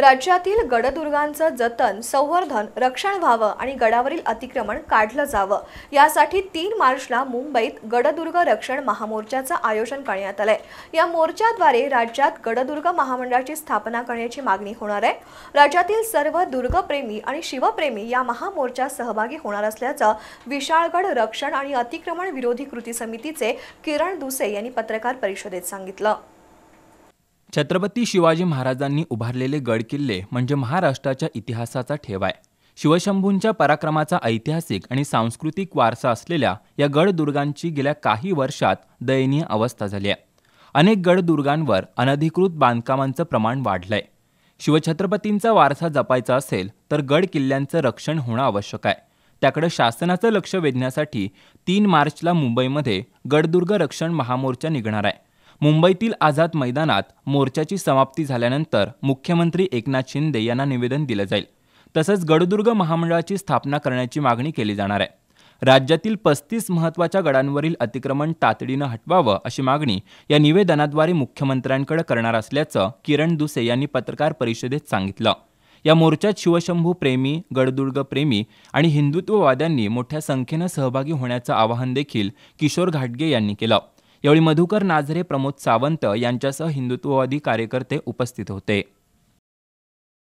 राज्यातील गडदुर्गांचं जतन संवर्धन रक्षण व्हावं आणि गडावरील अतिक्रमण काढलं जावं यासाठी तीन मार्चला मुंबईत गडदुर्ग रक्षण महामोर्चाचं आयोजन करण्यात आलंय या मोर्चाद्वारे राज्यात गडदुर्ग महामंडळाची स्थापना करण्याची मागणी होणार आहे राज्यातील सर्व दुर्गप्रेमी आणि शिवप्रेमी या महामोर्चात सहभागी होणार असल्याचं विशाळगड रक्षण आणि अतिक्रमण विरोधी कृती समितीचे किरण दुसे यांनी पत्रकार परिषदेत सांगितलं छत्रपती शिवाजी महाराजांनी उभारलेले गडकिल्ले म्हणजे महाराष्ट्राच्या इतिहासाचा ठेवाय आहे शिवशंभूंच्या पराक्रमाचा ऐतिहासिक आणि सांस्कृतिक वारसा असलेल्या या गडदुर्गांची गेल्या काही वर्षात दयनीय अवस्था झाली आहे अनेक गडदुर्गांवर अनधिकृत बांधकामांचं प्रमाण वाढलंय शिवछत्रपतींचा वारसा जपायचा असेल तर गड किल्ल्यांचं रक्षण होणं आवश्यक आहे त्याकडे शासनाचं लक्ष वेधण्यासाठी तीन मार्चला मुंबईमध्ये गडदुर्ग रक्षण महामोर्चा निघणार आहे मुंबईतील आझाद मैदानात मोर्चाची समाप्ती झाल्यानंतर मुख्यमंत्री एकनाथ शिंदे यांना निवेदन दिलं जाईल तसंच गडदुर्ग महामंडळाची स्थापना करण्याची मागणी केली जाणार आहे राज्यातील पस्तीस महत्त्वाच्या गडांवरील अतिक्रमण तातडीनं हटवावं अशी मागणी या निवेदनाद्वारे मुख्यमंत्र्यांकडे करणार असल्याचं किरण दुसे यांनी पत्रकार परिषदेत सांगितलं या मोर्चात शिवशंभू प्रेमी गडदुर्ग प्रेमी आणि हिंदुत्ववाद्यांनी मोठ्या संख्येनं सहभागी होण्याचं आवाहन देखील किशोर घाटगे यांनी केलं यावेळी मधुकर नाझरे प्रमोद सावंत यांच्यासह हिंदुत्ववादी कार्यकर्ते उपस्थित होते